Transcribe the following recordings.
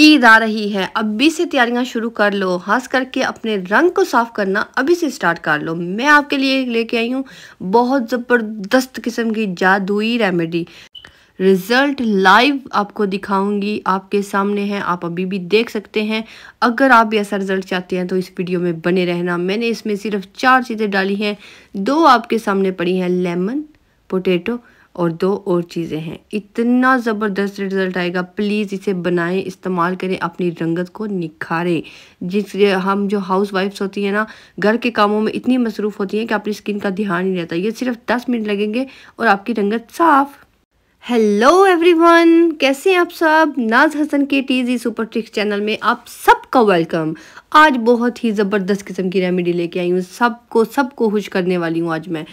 ईद आ रही है अभी से तैयारियां शुरू कर लो खास करके अपने रंग को साफ करना अभी से स्टार्ट कर लो मैं आपके लिए लेके आई हूँ बहुत ज़बरदस्त किस्म की जादुई रेमेडी रिज़ल्ट लाइव आपको दिखाऊंगी आपके सामने है आप अभी भी देख सकते हैं अगर आप भी ऐसा रिज़ल्ट चाहते हैं तो इस वीडियो में बने रहना मैंने इसमें सिर्फ चार चीज़ें डाली हैं दो आपके सामने पड़ी हैं लेमन पोटैटो और दो और चीज़ें हैं इतना ज़बरदस्त रिज़ल्ट आएगा प्लीज़ इसे बनाएं इस्तेमाल करें अपनी रंगत को निखारें जिस हम जो हाउस वाइफ्स होती हैं ना घर के कामों में इतनी मसरूफ़ होती हैं कि अपनी स्किन का ध्यान नहीं रहता ये सिर्फ दस मिनट लगेंगे और आपकी रंगत साफ़ हेलो एवरीवन कैसे हैं आप सब नाज हसन के टीजी सुपर ट्रिक्स चैनल में आप सबका वेलकम आज बहुत ही ज़बरदस्त किस्म की रेमेडी लेके आई हूँ सबको सबको खुश करने वाली हूँ आज मैं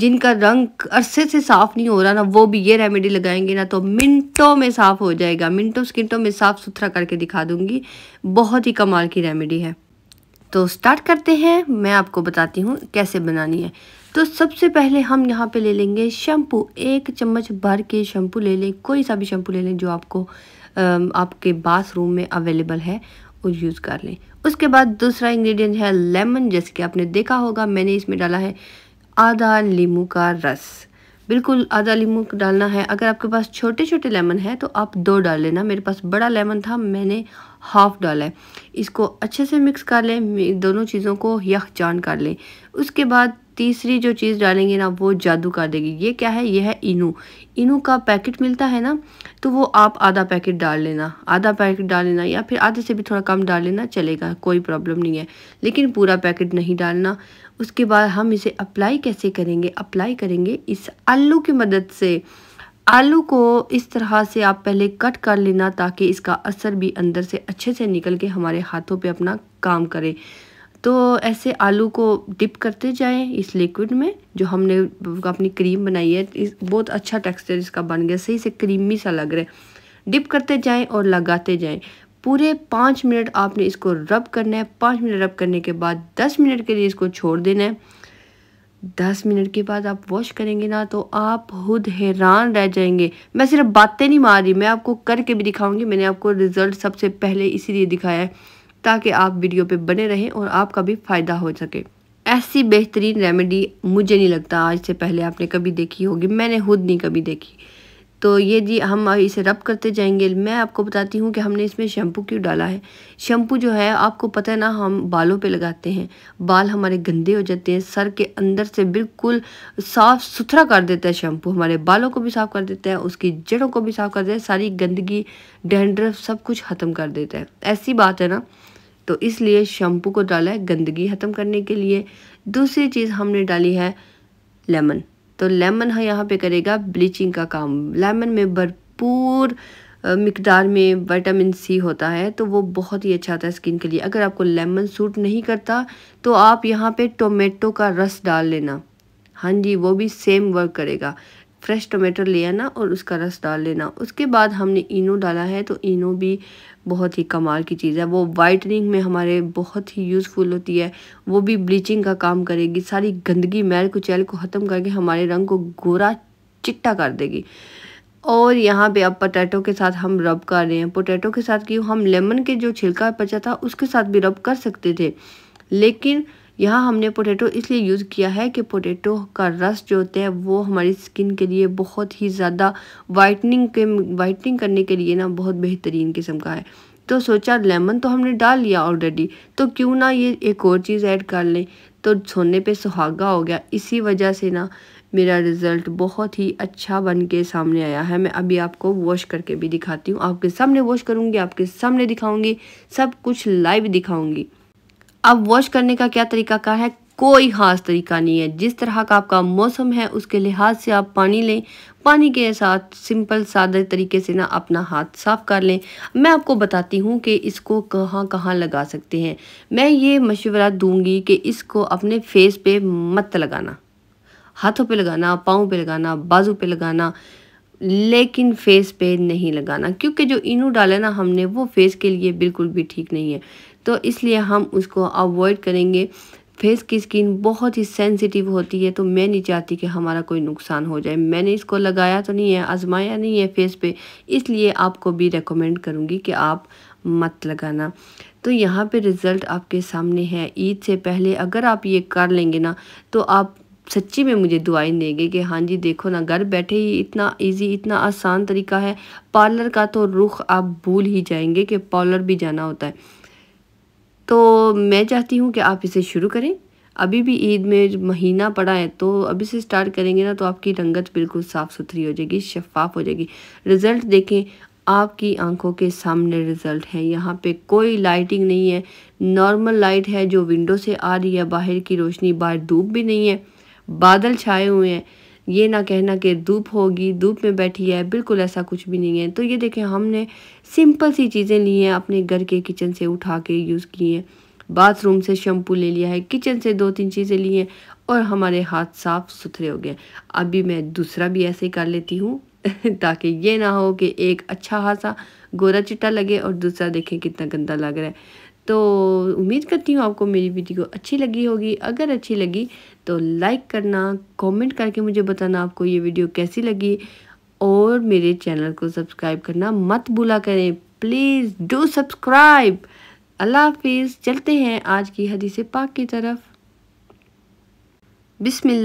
जिनका रंग अरसे से साफ़ नहीं हो रहा ना वो भी ये रेमेडी लगाएंगे ना तो मिनटों में साफ़ हो जाएगा मिनटों स्किनटों में साफ़ सुथरा करके दिखा दूँगी बहुत ही कमाल की रेमेडी है तो स्टार्ट करते हैं मैं आपको बताती हूँ कैसे बनानी है तो सबसे पहले हम यहाँ पे ले लेंगे शैम्पू एक चम्मच भर के शैम्पू ले लें कोई सा भी शैम्पू ले लें जो आपको आपके बाथरूम में अवेलेबल है और यूज़ कर लें उसके बाद दूसरा इंग्रेडिएंट है लेमन जैसे कि आपने देखा होगा मैंने इसमें डाला है आधा लीमू का रस बिल्कुल आधा लीमू डालना है अगर आपके पास छोटे छोटे लेमन है तो आप दो डाल लेना मेरे पास बड़ा लेमन था मैंने हाफ डाला है इसको अच्छे से मिक्स कर लें दोनों चीज़ों को जान कर लें उसके बाद तीसरी जो चीज़ डालेंगे ना वो जादू कर देगी ये क्या है ये है इनू इनू का पैकेट मिलता है ना तो वो आप आधा पैकेट डाल लेना आधा पैकेट डाल लेना या फिर आधे से भी थोड़ा कम डाल लेना चलेगा कोई प्रॉब्लम नहीं है लेकिन पूरा पैकेट नहीं डालना उसके बाद हम इसे अप्लाई कैसे करेंगे अप्लाई करेंगे इस आलू की मदद से आलू को इस तरह से आप पहले कट कर लेना ताकि इसका असर भी अंदर से अच्छे से निकल के हमारे हाथों पे अपना काम करे तो ऐसे आलू को डिप करते जाएं इस लिक्विड में जो हमने अपनी क्रीम बनाई है इस बहुत अच्छा टेक्सचर इसका बन गया सही से क्रीमी सा लग रहा है डिप करते जाएं और लगाते जाएं पूरे पाँच मिनट आपने इसको रब करना है पाँच मिनट रब करने के बाद दस मिनट के लिए इसको छोड़ देना है दस मिनट के बाद आप वॉश करेंगे ना तो आप खुद हैरान रह जाएंगे मैं सिर्फ बातें नहीं मार रही मैं आपको करके भी दिखाऊंगी मैंने आपको रिज़ल्ट सबसे पहले इसीलिए दिखाया है ताकि आप वीडियो पे बने रहें और आपका भी फ़ायदा हो सके ऐसी बेहतरीन रेमेडी मुझे नहीं लगता आज से पहले आपने कभी देखी होगी मैंने खुद नहीं कभी देखी तो ये जी हम इसे रब करते जाएंगे मैं आपको बताती हूँ कि हमने इसमें शैम्पू क्यों डाला है शैम्पू जो है आपको पता है ना हम बालों पे लगाते हैं बाल हमारे गंदे हो जाते हैं सर के अंदर से बिल्कुल साफ़ सुथरा कर देता है शैम्पू हमारे बालों को भी साफ़ कर देता है उसकी जड़ों को भी साफ़ कर देता है सारी गंदगी डेंड्रफ सब कुछ ख़त्म कर देता है ऐसी बात है ना तो इसलिए शैम्पू को डाला है गंदगी ख़त्म करने के लिए दूसरी चीज़ हमने डाली है लेमन तो लेमन है यहाँ पे करेगा ब्लीचिंग का काम लेमन में भरपूर मकदार में विटामिन सी होता है तो वो बहुत ही अच्छा होता है स्किन के लिए अगर आपको लेमन सूट नहीं करता तो आप यहाँ पे टोमेटो का रस डाल लेना हाँ जी वो भी सेम वर्क करेगा फ्रेश टोमेटो ले आना और उसका रस डाल लेना उसके बाद हमने इनो डाला है तो इनो भी बहुत ही कमाल की चीज़ है वो वाइटनिंग में हमारे बहुत ही यूज़फुल होती है वो भी ब्लीचिंग का काम करेगी सारी गंदगी मैल कुचैल को ख़त्म करके हमारे रंग को गोरा चिट्टा कर देगी और यहाँ पे अब पोटैटो के साथ हम रब कर रहे हैं पोटैटो के साथ क्यों हम लेमन के जो छिलका पचा था उसके साथ भी रब कर सकते थे लेकिन यहाँ हमने पोटैटो इसलिए यूज़ किया है कि पोटैटो का रस जो होता है वो हमारी स्किन के लिए बहुत ही ज़्यादा वाइटनिंग के वाइटनिंग करने के लिए ना बहुत बेहतरीन किस्म का है तो सोचा लेमन तो हमने डाल लिया ऑलरेडी तो क्यों ना ये एक और चीज़ ऐड कर लें तो सोने पे सुहागा हो गया इसी वजह से ना मेरा रिज़ल्ट बहुत ही अच्छा बन के सामने आया है मैं अभी आपको वॉश करके भी दिखाती हूँ आपके सामने वॉश करूँगी आपके सामने दिखाऊँगी सब कुछ लाइव दिखाऊँगी अब वॉश करने का क्या तरीका का है कोई ख़ास तरीका नहीं है जिस तरह का आपका मौसम है उसके लिहाज से आप पानी लें पानी के साथ सिंपल सादे तरीके से ना अपना हाथ साफ़ कर लें मैं आपको बताती हूँ कि इसको कहाँ कहाँ लगा सकते हैं मैं ये मशवरा दूंगी कि इसको अपने फेस पे मत लगाना हाथों पे लगाना पाँव पे लगाना बाजू पे लगाना लेकिन फेस पे नहीं लगाना क्योंकि जो इनू डाला ना हमने वो फेस के लिए बिल्कुल भी ठीक नहीं है तो इसलिए हम उसको अवॉइड करेंगे फेस की स्किन बहुत ही सेंसिटिव होती है तो मैं नहीं चाहती कि हमारा कोई नुकसान हो जाए मैंने इसको लगाया तो नहीं है आजमाया नहीं है फेस पे इसलिए आपको भी रेकमेंड करूँगी कि आप मत लगाना तो यहाँ पे रिज़ल्ट आपके सामने है ईद से पहले अगर आप ये कर लेंगे ना तो आप सच्ची में मुझे दुआई देंगे कि हाँ जी देखो ना घर बैठे ही इतना इजी इतना आसान तरीका है पार्लर का तो रुख आप भूल ही जाएंगे कि पार्लर भी जाना होता है तो मैं चाहती हूँ कि आप इसे शुरू करें अभी भी ईद में महीना पड़ा है तो अभी से स्टार्ट करेंगे ना तो आपकी रंगत बिल्कुल साफ़ सुथरी हो जाएगी शफाफ हो जाएगी रिज़ल्ट देखें आपकी आंखों के सामने रिज़ल्ट है यहाँ पे कोई लाइटिंग नहीं है नॉर्मल लाइट है जो विंडो से आ रही है बाहर की रोशनी बाहर धूप भी नहीं है बादल छाए हुए हैं ये ना कहना कि धूप होगी धूप में बैठी है बिल्कुल ऐसा कुछ भी नहीं है तो ये देखें हमने सिंपल सी चीज़ें ली हैं अपने घर के किचन से उठा के यूज़ की हैं बाथरूम से शैम्पू ले लिया है किचन से दो तीन चीज़ें ली हैं और हमारे हाथ साफ़ सुथरे हो गए अभी मैं दूसरा भी ऐसे ही कर लेती हूँ ताकि ये ना हो कि एक अच्छा खासा गोरा चिट्टा लगे और दूसरा देखें कितना गंदा लग रहा है तो उम्मीद करती हूँ आपको मेरी वीडियो अच्छी लगी होगी अगर अच्छी लगी तो लाइक करना कमेंट करके मुझे बताना आपको ये वीडियो कैसी लगी और मेरे चैनल को सब्सक्राइब करना मत भूला करें प्लीज़ डू सब्सक्राइब अल्लाह हाफिज़ चलते हैं आज की हदीसे पाक की तरफ बिसमीम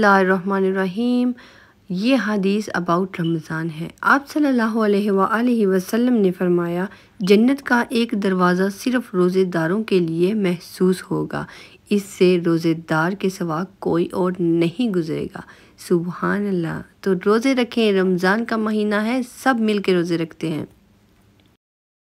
ये हदीस अबाउट रमज़ान है आप सल्लल्लाहु अलैहि वसल्लम ने फरमाया जन्नत का एक दरवाज़ा सिर्फ रोज़ेदारों के लिए महसूस होगा इससे रोज़ेदार के सवा कोई और नहीं गुजरेगा सुबहान अल्लाह तो रोज़े रखें रमज़ान का महीना है सब मिल के रोज़े रखते हैं